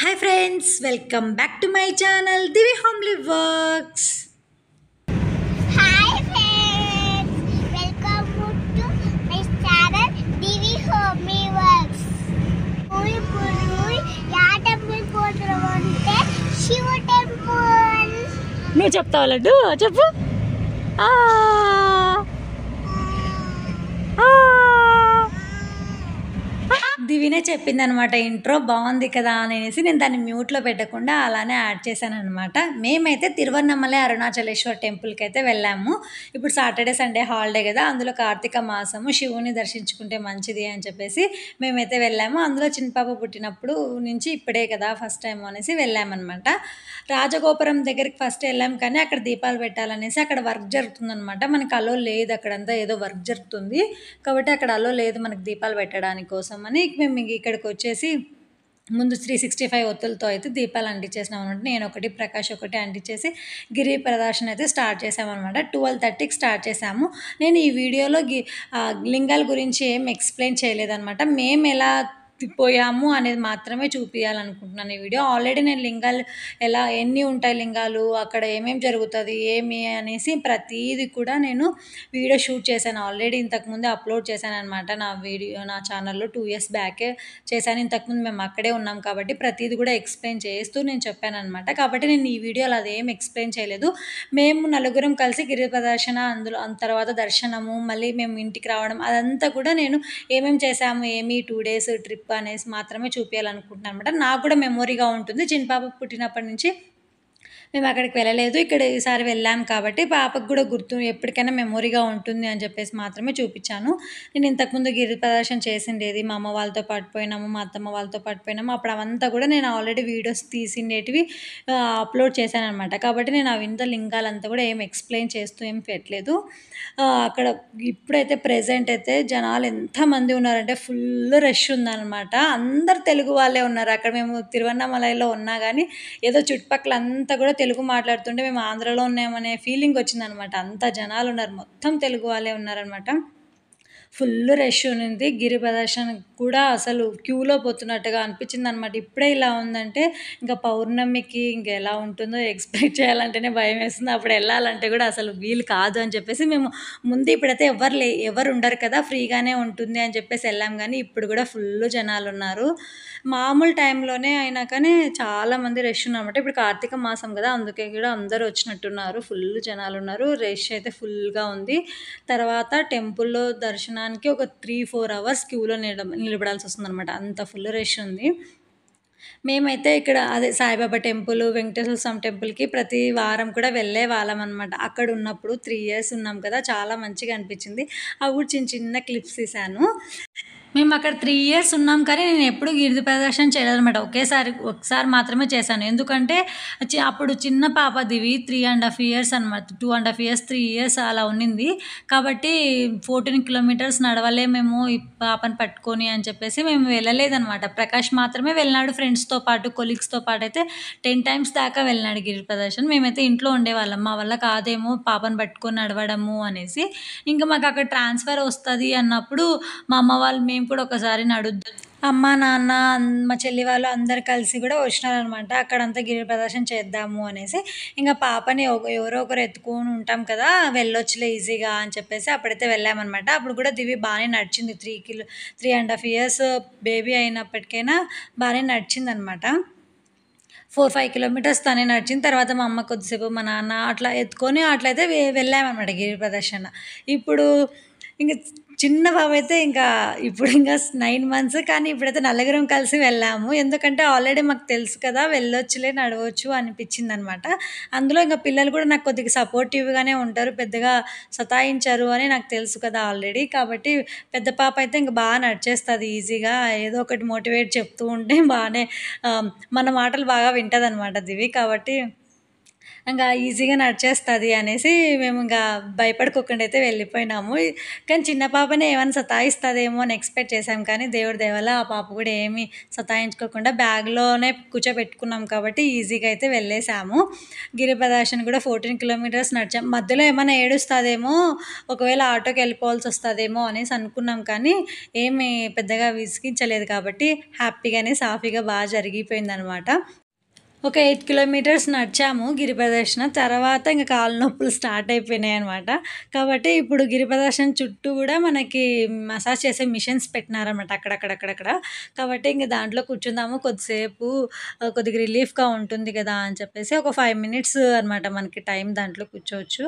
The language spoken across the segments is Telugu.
hi friends welcome back to my channel Divi homely works hi friends welcome to my channel Divi homely works Puri Puri యా టెంపుల్ పోతురు అంటే టెంపుల్ నువ్వు చెప్తావు లడ్డు చెప్పు ఆ నేనే అనమాట ఇంట్రో బాగుంది కదా అనేసి నేను దాన్ని మ్యూట్లో పెట్టకుండా అలానే యాడ్ చేశాను అనమాట మేమైతే తిరువన్నమలే అరుణాచలేశ్వర్ టెంపుల్కి అయితే వెళ్ళాము ఇప్పుడు సాటర్డే సండే హాలిడే కదా అందులో కార్తీక మాసము శివుని దర్శించుకుంటే మంచిది అని చెప్పేసి మేమైతే వెళ్ళాము అందులో చిన్నపాప పుట్టినప్పుడు నుంచి ఇప్పుడే కదా ఫస్ట్ టైం అనేసి వెళ్ళామన్నమాట రాజగోపురం దగ్గరికి ఫస్ట్ వెళ్ళాం కానీ అక్కడ దీపాలు పెట్టాలనేసి అక్కడ వర్క్ జరుగుతుందనమాట మనకు అలో లేదు అక్కడంతా ఏదో వర్క్ జరుగుతుంది కాబట్టి అక్కడ అలో లేదు మనకు దీపాలు పెట్టడానికి కోసం అని మేము ఇక్కడికి వచ్చేసి ముందు త్రీ సిక్స్టీ ఫైవ్ ఒత్తులతో అయితే దీపాలు అంటించేసినాం అనమాట నేను ఒకటి ప్రకాష్ ఒకటి అంటించేసి గిరి ప్రదర్శన అయితే స్టార్ట్ చేసామన్నమాట ట్వెల్వ్ థర్టీకి స్టార్ట్ చేసాము నేను ఈ వీడియోలో లింగాల గురించి ఏం ఎక్స్ప్లెయిన్ చేయలేదన్నమాట మేము ఎలా తప్పిపోయాము అనేది మాత్రమే చూపించాలనుకుంటున్నాను ఈ వీడియో ఆల్రెడీ నేను లింగాలు ఎలా ఎన్ని ఉంటాయి లింగాలు అక్కడ ఏమేమి జరుగుతుంది ఏమి అనేసి ప్రతీది కూడా నేను వీడియో షూట్ చేశాను ఆల్రెడీ ఇంతకుముందే అప్లోడ్ చేశాను అనమాట నా వీడియో నా ఛానల్లో టూ ఇయర్స్ బ్యాకే చేశాను ఇంతకుముందు మేము అక్కడే ఉన్నాం కాబట్టి ప్రతీది కూడా ఎక్స్ప్లెయిన్ చేస్తూ నేను చెప్పాను అనమాట కాబట్టి నేను ఈ వీడియోలో అదేం ఎక్స్ప్లెయిన్ చేయలేదు మేము నలుగురం కలిసి గిరి ప్రదర్శన అందులో తర్వాత దర్శనము మళ్ళీ మేము ఇంటికి రావడం అదంతా కూడా నేను ఏమేమి చేశాము ఏమి టూ డేస్ ట్రిప్ అనేసి మాత్రమే చూపించాలనుకుంటున్నాను అనమాట నాకు కూడా మెమొరీగా ఉంటుంది పాప పుట్టినప్పటి నుంచి మేము అక్కడికి వెళ్ళలేదు ఇక్కడ ఈసారి వెళ్ళాం కాబట్టి పాపకు కూడా గుర్తు ఎప్పటికైనా మెమొరీగా ఉంటుంది అని చెప్పేసి మాత్రమే చూపించాను నేను ఇంతకుముందు గిరి ప్రదర్శన చేసిండేది మా అమ్మ వాళ్ళతో పాటు పోయినాము మా అత్తమ్మ వాళ్ళతో పాటు పోయినాము అప్పుడు అవంతా కూడా నేను ఆల్రెడీ వీడియోస్ తీసిండేటివి అప్లోడ్ చేశాను అనమాట కాబట్టి నేను ఆ వింత లింగాలంతా కూడా ఏం ఎక్స్ప్లెయిన్ చేస్తూ ఏం పెట్టలేదు అక్కడ ఇప్పుడైతే ప్రజెంట్ అయితే జనాలు ఎంతమంది ఉన్నారంటే ఫుల్ రష్ ఉందన్నమాట అందరు తెలుగు వాళ్ళే ఉన్నారు అక్కడ మేము తిరువన్నామలైలో ఉన్నా కానీ ఏదో చుట్టుపక్కల అంతా కూడా తెలుగు మాట్లాడుతుంటే మేము ఆంధ్రలో ఉన్నామనే ఫీలింగ్ వచ్చిందనమాట అంత జనాలు ఉన్నారు మొత్తం తెలుగు వాళ్ళే ఉన్నారనమాట ఫుల్ రష్ ఉంది గిరి ప్రదర్శన కూడా అసలు క్యూలో పోతున్నట్టుగా అనిపించింది అనమాట ఇప్పుడే ఇలా ఉందంటే ఇంకా పౌర్ణమికి ఇంక ఎలా ఉంటుందో ఎక్స్పెక్ట్ చేయాలంటేనే భయం వేస్తుంది అప్పుడు వెళ్ళాలంటే కూడా అసలు వీలు కాదు అని చెప్పేసి మేము ముందు ఇప్పుడైతే ఎవరు లే ఎవరు ఉండరు కదా ఫ్రీగానే ఉంటుంది అని చెప్పేసి వెళ్ళాం కానీ ఇప్పుడు కూడా ఫుల్ జనాలు ఉన్నారు మామూలు టైంలోనే అయినా కానీ చాలామంది రష్ ఉన్నమాట ఇప్పుడు కార్తీక మాసం కదా అందుకే కూడా అందరూ వచ్చినట్టున్నారు ఫుల్ జనాలు ఉన్నారు రష్ అయితే ఫుల్గా ఉంది తర్వాత టెంపుల్లో దర్శనం నిలబడడానికి ఒక త్రీ ఫోర్ అవర్స్ క్యూలో నిలబడాల్సి వస్తుందన్నమాట అంత ఫుల్ రష్ ఉంది మేమైతే ఇక్కడ అదే సాయిబాబా టెంపుల్ వెంకటేశ్వర స్వామి టెంపుల్కి ప్రతి వారం కూడా వెళ్ళే వాళ్ళం అనమాట అక్కడ ఉన్నప్పుడు త్రీ ఇయర్స్ ఉన్నాం కదా చాలా మంచిగా అనిపించింది అప్పుడు చిన్న చిన్న క్లిప్స్ తీశాను మేము అక్కడ త్రీ ఇయర్స్ ఉన్నాం కానీ నేను ఎప్పుడు గిరిది ప్రదర్శన చేయలేదన్నమాట ఒకేసారి ఒకసారి మాత్రమే చేశాను ఎందుకంటే అప్పుడు చిన్న పాప Divi three and half years అనమాట two and half years three years అలా ఉన్నింది కాబట్టి ఫోర్టీన్ కిలోమీటర్స్ నడవలే మేము ఈ పాపను పట్టుకొని అని చెప్పేసి మేము అనమాట ప్రకాష్ మాత్రమే వెళ్ళినాడు ఫ్రెండ్స్తో పాటు కొలీగ్స్తో పాటు అయితే టెన్ టైమ్స్ దాకా వెళ్ళినాడు గిరిది ప్రదర్శన మేమైతే ఇంట్లో ఉండేవాళ్ళం మా వల్ల కాదేమో పాపను పట్టుకొని నడవడము అనేసి ఇంకా మాకు అక్కడ ట్రాన్స్ఫర్ వస్తుంది అన్నప్పుడు మా అమ్మ వాళ్ళు మేము ఇప్పుడు ఒకసారి నడుద్దు అమ్మ నాన్న మా చెల్లి వాళ్ళు అందరు కలిసి కూడా వచ్చినారనమాట అక్కడంతా గిరి ప్రదర్శన చేద్దాము అనేసి ఇంకా పాపని ఎవరో ఒకరు ఎత్తుకొని ఉంటాం కదా వెళ్ళొచ్చులే ఈజీగా అని చెప్పేసి అప్పుడైతే వెళ్ళామన్నమాట అప్పుడు కూడా దివి బాగానే నడిచింది three kilo three and half years baby అయినప్పటికైనా బాగానే నడిచింది అనమాట ఫోర్ ఫైవ్ కిలోమీటర్స్ తనే నడిచిన తర్వాత మా అమ్మ కొద్దిసేపు మా నాన్న అట్లా ఎత్తుకొని అట్లయితే వెళ్ళామన్నమాట గిరి ప్రదర్శన ఇప్పుడు ఇంకా చిన్న బాబు అయితే ఇంకా ఇప్పుడు ఇంకా నైన్ మంత్స్ కానీ ఇప్పుడైతే నలుగురం కలిసి వెళ్ళాము ఎందుకంటే ఆల్రెడీ మాకు తెలుసు కదా వెళ్ళొచ్చులే నడవచ్చు అనిపించింది అనమాట అందులో ఇంకా పిల్లలు కూడా నాకు కొద్దిగా సపోర్టివ్గానే ఉంటారు పెద్దగా సతాయించారు అని నాకు తెలుసు కదా ఆల్రెడీ కాబట్టి పెద్ద పాప అయితే ఇంకా బాగా నడిచేస్తుంది ఈజీగా ఏదో ఒకటి మోటివేట్ చెప్తూ ఉంటే బాగానే మన మాటలు బాగా వింటుంది అనమాట దివి కాబట్టి ఇంకా ఈజీగా నడిచేస్తుంది అనేసి మేము ఇంకా భయపడుకోకుండా అయితే వెళ్ళిపోయినాము కానీ చిన్న పాపనే ఏమైనా సతాయిస్తుందేమో అని ఎక్స్పెక్ట్ చేసాం కానీ దేవుడి దేవల ఆ పాప కూడా ఏమి సతాయించుకోకుండా బ్యాగ్లోనే కూర్చోబెట్టుకున్నాం కాబట్టి ఈజీగా అయితే వెళ్ళేసాము గిరి ప్రదర్శన కూడా ఫోర్టీన్ కిలోమీటర్స్ నడిచాం మధ్యలో ఏమైనా ఏడుస్తుందేమో ఒకవేళ ఆటోకి వెళ్ళిపోవాల్సి వస్తుందేమో అనేసి అనుకున్నాం కానీ ఏమి పెద్దగా విసిగించలేదు కాబట్టి హ్యాపీగానే సాఫీగా బాగా జరిగిపోయిందనమాట ఒక ఎయిట్ కిలోమీటర్స్ నడిచాము గిరి ప్రదర్శన తర్వాత ఇంకా కాళ్ళ నొప్పులు స్టార్ట్ అయిపోయినాయి అనమాట కాబట్టి ఇప్పుడు గిరి ప్రదర్శన చుట్టూ కూడా మనకి మసాజ్ చేసే మిషన్స్ పెట్టినారనమాట అక్కడక్కడక్కడక్కడ కాబట్టి ఇంకా దాంట్లో కూర్చుందాము కొద్దిసేపు కొద్దిగా రిలీఫ్గా ఉంటుంది కదా అని చెప్పేసి ఒక ఫైవ్ మినిట్స్ అనమాట మనకి టైం దాంట్లో కూర్చోవచ్చు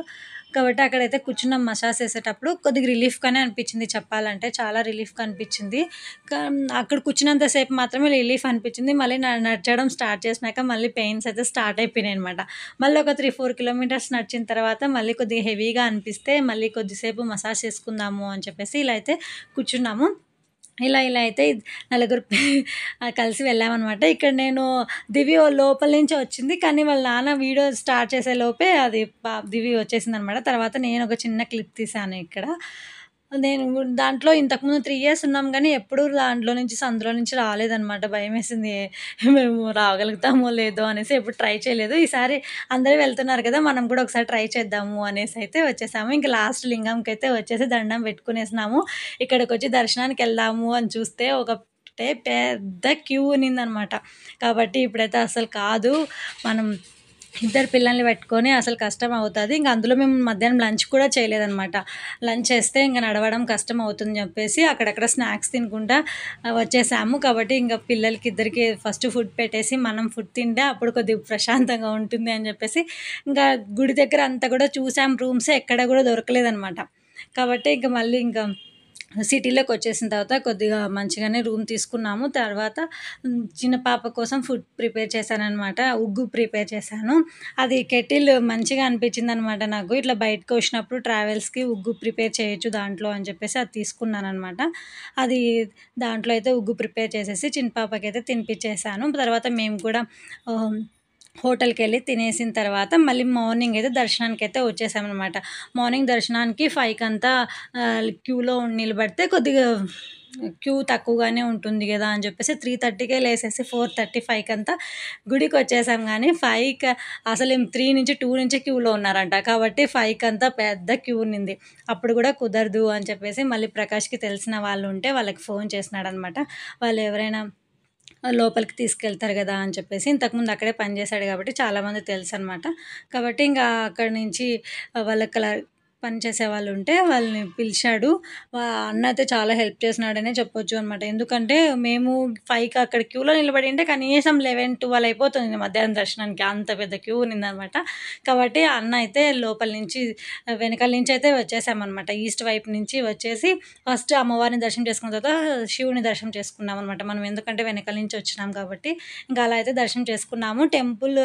కాబట్టి అక్కడైతే కూర్చున్నాం మసాజ్ చేసేటప్పుడు కొద్దిగా రిలీఫ్గానే అనిపించింది చెప్పాలంటే చాలా రిలీఫ్గా అనిపించింది అక్కడ కూర్చున్నంతసేపు మాత్రమే రిలీఫ్ అనిపించింది మళ్ళీ నడచడం స్టార్ట్ చేసినాక మళ్ళీ పెయిన్స్ అయితే స్టార్ట్ అయిపోయినాయి అనమాట మళ్ళీ ఒక త్రీ ఫోర్ కిలోమీటర్స్ నడిచిన తర్వాత మళ్ళీ కొద్దిగా హెవీగా అనిపిస్తే మళ్ళీ కొద్దిసేపు మసాజ్ చేసుకుందాము అని చెప్పేసి ఇలా అయితే కూర్చున్నాము ఇలా ఇలా అయితే నలుగురు కలిసి వెళ్ళామన్నమాట ఇక్కడ నేను దివ్య లోపల నుంచి వచ్చింది కానీ వాళ్ళ నాన్న వీడియో స్టార్ట్ చేసే లోపే అది దివి వచ్చేసింది అనమాట తర్వాత నేను ఒక చిన్న క్లిప్ తీసాను ఇక్కడ నేను దాంట్లో ఇంతకుముందు త్రీ ఇయర్స్ ఉన్నాం కానీ ఎప్పుడూ దాంట్లో నుంచి సందులో నుంచి రాలేదనమాట భయం వేసింది మేము రాగలుగుతామో లేదో అనేసి ఎప్పుడు ట్రై చేయలేదు ఈసారి అందరూ వెళ్తున్నారు కదా మనం కూడా ఒకసారి ట్రై చేద్దాము అనేసి అయితే వచ్చేసాము ఇంకా లాస్ట్ లింగంకి అయితే వచ్చేసి దండం పెట్టుకునేసినాము ఇక్కడికి వచ్చి దర్శనానికి వెళ్దాము అని చూస్తే ఒక పెద్ద క్యూ ఉన్నిందనమాట కాబట్టి ఇప్పుడైతే అసలు కాదు మనం ఇద్దరు పిల్లల్ని పెట్టుకొని అసలు కష్టం అవుతుంది ఇంకా అందులో మేము మధ్యాహ్నం లంచ్ కూడా చేయలేదనమాట లంచ్ చేస్తే ఇంకా నడవడం కష్టం అవుతుంది చెప్పేసి అక్కడక్కడ స్నాక్స్ తినకుండా వచ్చేసాము కాబట్టి ఇంకా పిల్లలకి ఇద్దరికి ఫస్ట్ ఫుడ్ పెట్టేసి మనం ఫుడ్ తింటే అప్పుడు కొద్దిగా ప్రశాంతంగా ఉంటుంది అని చెప్పేసి ఇంకా గుడి దగ్గర అంతా కూడా చూసాం రూమ్స్ ఎక్కడ కూడా దొరకలేదనమాట కాబట్టి ఇంకా మళ్ళీ ఇంకా సిటీలోకి వచ్చేసిన తర్వాత కొద్దిగా మంచిగానే రూమ్ తీసుకున్నాము తర్వాత చిన్న పాప కోసం ఫుడ్ ప్రిపేర్ చేశానమాట ఉగ్గు ప్రిపేర్ చేశాను అది కెటిల్ మంచిగా అనిపించింది అనమాట నాకు ఇట్లా బయటకు వచ్చినప్పుడు ట్రావెల్స్కి ఉగ్గు ప్రిపేర్ చేయొచ్చు దాంట్లో అని చెప్పేసి అది తీసుకున్నాను అనమాట అది దాంట్లో అయితే ఉగ్గు ప్రిపేర్ చేసేసి చిన్న పాపకైతే తినిపించేసాను తర్వాత మేము కూడా హోటల్కి వెళ్ళి తినేసిన తర్వాత మళ్ళీ మార్నింగ్ అయితే దర్శనానికి అయితే వచ్చేసామన్నమాట మార్నింగ్ దర్శనానికి ఫైవ్కి అంతా క్యూలో నిలబడితే కొద్దిగా క్యూ తక్కువగానే ఉంటుంది కదా అని చెప్పేసి త్రీ థర్టీకే లేసేసి ఫోర్ థర్టీ ఫైవ్కి అంతా గుడికి వచ్చేసాం కానీ ఫైవ్కి అసలు త్రీ నుంచి టూ నుంచి క్యూలో ఉన్నారంట కాబట్టి ఫైవ్కి అంతా పెద్ద క్యూ ఉన్నింది అప్పుడు కూడా కుదరదు అని చెప్పేసి మళ్ళీ ప్రకాష్కి తెలిసిన వాళ్ళు ఉంటే వాళ్ళకి ఫోన్ చేసినాడనమాట వాళ్ళు ఎవరైనా లోపలికి తీసుకెళ్తారు కదా అని చెప్పేసి ఇంతకుముందు అక్కడే పనిచేశాడు కాబట్టి చాలామంది తెలుసు అనమాట కాబట్టి ఇంకా అక్కడి నుంచి వాళ్ళ పనిచేసే వాళ్ళు ఉంటే వాళ్ళని పిలిచాడు అన్న అయితే చాలా హెల్ప్ చేసినాడనే చెప్పొచ్చు అనమాట ఎందుకంటే మేము ఫైవ్కి అక్కడ క్యూలో నిలబడి ఉంటే కనీసం లెవెన్ ట్వెల్వ్ అయిపోతుంది మధ్యాహ్నం దర్శనానికి అంత పెద్ద క్యూ ఉన్నిందనమాట కాబట్టి అన్న అయితే లోపల నుంచి వెనకాల నుంచి అయితే వచ్చేసామన్నమాట ఈస్ట్ వైపు నుంచి వచ్చేసి ఫస్ట్ అమ్మవారిని దర్శనం చేసుకున్న తర్వాత శివుని దర్శనం చేసుకున్నాం అనమాట మనం ఎందుకంటే వెనకాల నుంచి వచ్చినాం కాబట్టి ఇంకా అలా అయితే దర్శనం చేసుకున్నాము టెంపుల్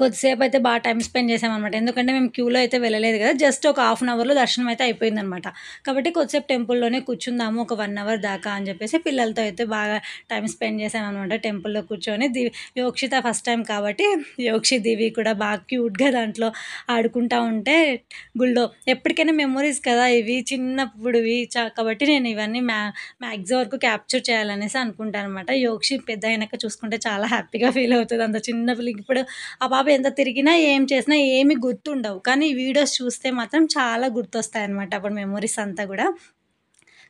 కొద్దిసేపు అయితే బాగా టైం స్పెండ్ చేసామన్నమాట ఎందుకంటే మేము క్యూలో అయితే వెళ్ళలేదు కదా జస్ట్ ఒక హాఫ్ అన్ అవర్లో దర్శనం అయితే అయిపోయిందనమాట కాబట్టి కొద్దిసేపు టెంపుల్లోనే కూర్చుందాము ఒక వన్ అవర్ దాకా అని చెప్పేసి పిల్లలతో అయితే బాగా టైం స్పెండ్ చేసామన్నమాట టెంపుల్లో కూర్చొని దివి యోక్షిత ఫస్ట్ టైం కాబట్టి యోక్షి దివి కూడా బాగా క్యూట్గా దాంట్లో ఆడుకుంటా ఉంటే గుళ్ళో ఎప్పటికైనా మెమొరీస్ కదా ఇవి చిన్నప్పుడువి కాబట్టి నేను ఇవన్నీ మ్యా మ్యాక్సిమం వరకు క్యాప్చర్ చేయాలనేసి అనుకుంటాను అనమాట యోక్షి పెద్ద అయినాక చూసుకుంటే చాలా హ్యాపీగా ఫీల్ అవుతుంది అంత చిన్న ఇప్పుడు ఆ బాబు ఎంత తిరిగినా ఏం చేసినా ఏమి గుర్తుండవు కానీ వీడియోస్ చూస్తే మాత్రం చాలా గుర్తొస్తాయి అనమాట అప్పుడు మెమొరీస్ అంతా కూడా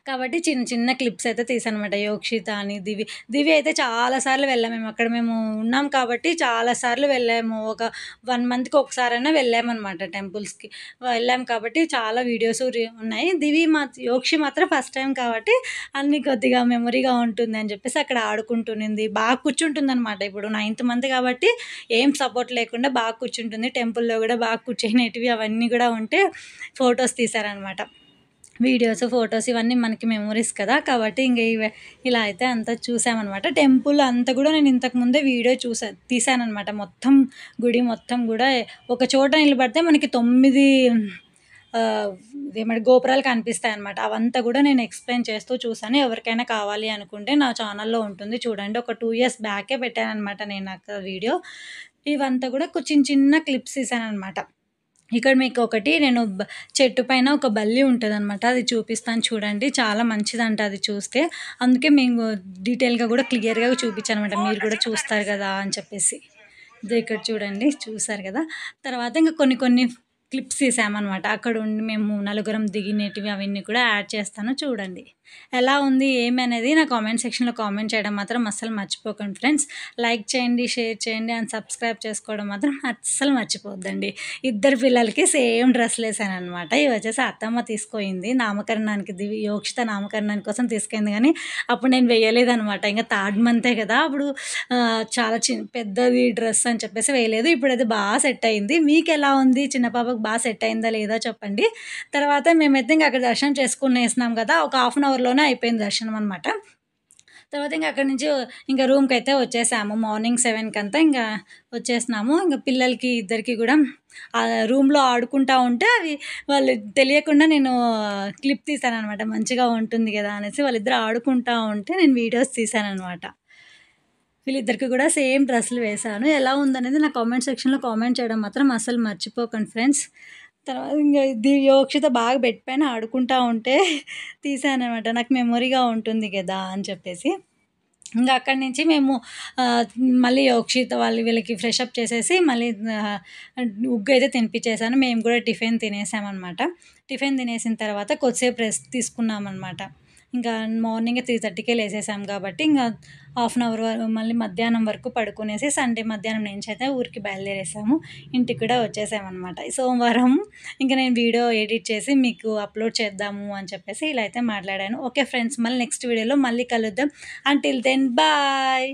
కాబట్టి చిన్న చిన్న క్లిప్స్ అయితే తీసానమాట యోక్షిత అని దివి దివి అయితే చాలాసార్లు వెళ్ళాము అక్కడ మేము ఉన్నాం కాబట్టి చాలాసార్లు వెళ్ళాము ఒక వన్ మంత్కి ఒకసారైనా వెళ్ళామన్నమాట టెంపుల్స్కి వెళ్ళాం కాబట్టి చాలా వీడియోస్ ఉన్నాయి దివి మా యోక్షి మాత్రం ఫస్ట్ టైం కాబట్టి అన్ని కొద్దిగా మెమొరీగా ఉంటుంది అని చెప్పేసి అక్కడ ఆడుకుంటుంది బాగా కూర్చుంటుంది అనమాట ఇప్పుడు నైన్త్ మంత్ కాబట్టి ఏం సపోర్ట్ లేకుండా బాగా కూర్చుంటుంది టెంపుల్లో కూడా బాగా కూర్చునేటివి అవన్నీ కూడా ఉంటే ఫొటోస్ తీశారనమాట వీడియోస్ ఫొటోస్ ఇవన్నీ మనకి మెమొరీస్ కదా కాబట్టి ఇంక ఇలా అయితే అంతా చూసామన్నమాట టెంపుల్ అంతా కూడా నేను ఇంతకుముందే వీడియో చూసా తీసానమాట మొత్తం గుడి మొత్తం కూడా ఒక చోట నిలబడితే మనకి తొమ్మిది ఏమంటే గోపురాలు కనిపిస్తాయి అనమాట అవంతా కూడా నేను ఎక్స్ప్లెయిన్ చేస్తూ చూసాను ఎవరికైనా కావాలి అనుకుంటే నా ఛానల్లో ఉంటుంది చూడండి ఒక టూ ఇయర్స్ బ్యాకే పెట్టాను అనమాట నేను వీడియో ఇవంతా కూడా చిన్న చిన్న క్లిప్స్ అనమాట ఇక్కడ మీకు ఒకటి నేను చెట్టు పైన ఒక బల్లి ఉంటుంది అనమాట అది చూపిస్తాను చూడండి చాలా మంచిదంట అది చూస్తే అందుకే మేము డీటెయిల్గా కూడా క్లియర్గా చూపించాను అనమాట మీరు కూడా చూస్తారు కదా అని చెప్పేసి ఇది ఇక్కడ చూడండి చూసారు కదా తర్వాత ఇంకా కొన్ని కొన్ని క్లిప్స్ తీసామన్నమాట అక్కడ ఉండి మేము నలుగురం దిగినటివి అవన్నీ కూడా యాడ్ చేస్తాను చూడండి ఎలా ఉంది ఏమనేది నా కామెంట్ సెక్షన్లో కామెంట్ చేయడం మాత్రం అస్సలు మర్చిపోకండి ఫ్రెండ్స్ లైక్ చేయండి షేర్ చేయండి అండ్ సబ్స్క్రైబ్ చేసుకోవడం మాత్రం అస్సలు మర్చిపోద్దండి ఇద్దరు పిల్లలకి సేమ్ డ్రెస్లు వేసాను అనమాట ఇవి వచ్చేసి అత్తమ్మ తీసుకుపోయింది నామకరణానికి దివి యోక్షిత నామకరణానికి కోసం తీసుకెళ్ళింది కానీ అప్పుడు నేను వేయలేదనమాట ఇంకా థర్డ్ మంతే కదా అప్పుడు చాలా చిన్న పెద్దది డ్రెస్ అని చెప్పేసి వేయలేదు ఇప్పుడు అది బాగా సెట్ అయింది మీకు ఎలా ఉంది చిన్న పాపకు బాగా సెట్ అయిందా లేదా చెప్పండి తర్వాత మేమైతే ఇంకా అక్కడ దర్శనం చేసుకుని వేసినాం కదా ఒక హాఫ్ అన్ అవర్ అవర్లోనే అయిపోయింది దర్శనం అనమాట తర్వాత ఇంకా అక్కడి నుంచి ఇంకా రూమ్కి అయితే వచ్చేసాము మార్నింగ్ సెవెన్కి అంతా ఇంకా వచ్చేసినాము ఇంకా పిల్లలకి ఇద్దరికి కూడా ఆ రూమ్లో ఆడుకుంటా ఉంటే అవి వాళ్ళు తెలియకుండా నేను క్లిప్ తీసాను అనమాట మంచిగా ఉంటుంది కదా అనేసి వాళ్ళిద్దరు ఆడుకుంటా ఉంటే నేను వీడియోస్ తీశాను అనమాట వీళ్ళిద్దరికి కూడా సేమ్ డ్రెస్సులు వేశాను ఎలా ఉందనేది నా కామెంట్ సెక్షన్లో కామెంట్ చేయడం మాత్రం అసలు మర్చిపోకండి ఫ్రెండ్స్ తర్వాత ఇంకా ఇది యోక్షిత బాగా పెట్టిపోయిన ఆడుకుంటా ఉంటే ఉంటే తీసానమాట నాకు మెమొరీగా ఉంటుంది కదా అని చెప్పేసి ఇంకా అక్కడి నుంచి మేము మళ్ళీ యోక్షిత వాళ్ళు వీళ్ళకి ఫ్రెష్ అప్ చేసేసి మళ్ళీ ఉగ్గు అయితే తినిపించేసాను మేము కూడా టిఫిన్ తినేసామన్నమాట టిఫిన్ తినేసిన తర్వాత కొద్దిసేపు రెస్ట్ తీసుకున్నామన్నమాట ఇంకా మార్నింగ్ త్రీ థర్టీకే లేసేసాం కాబట్టి ఇంకా హాఫ్ అన్ అవర్ వరకు మళ్ళీ మధ్యాహ్నం వరకు పడుకునేసి సండే మధ్యాహ్నం నుంచి అయితే ఊరికి బయలుదేరేసాము ఇంటికి కూడా వచ్చేసామన్నమాట సోమవారం ఇంకా నేను వీడియో ఎడిట్ చేసి మీకు అప్లోడ్ చేద్దాము అని చెప్పేసి ఇలా అయితే మాట్లాడాను ఓకే ఫ్రెండ్స్ మళ్ళీ నెక్స్ట్ వీడియోలో మళ్ళీ కలుద్దాం అంటిల్ దెన్ బాయ్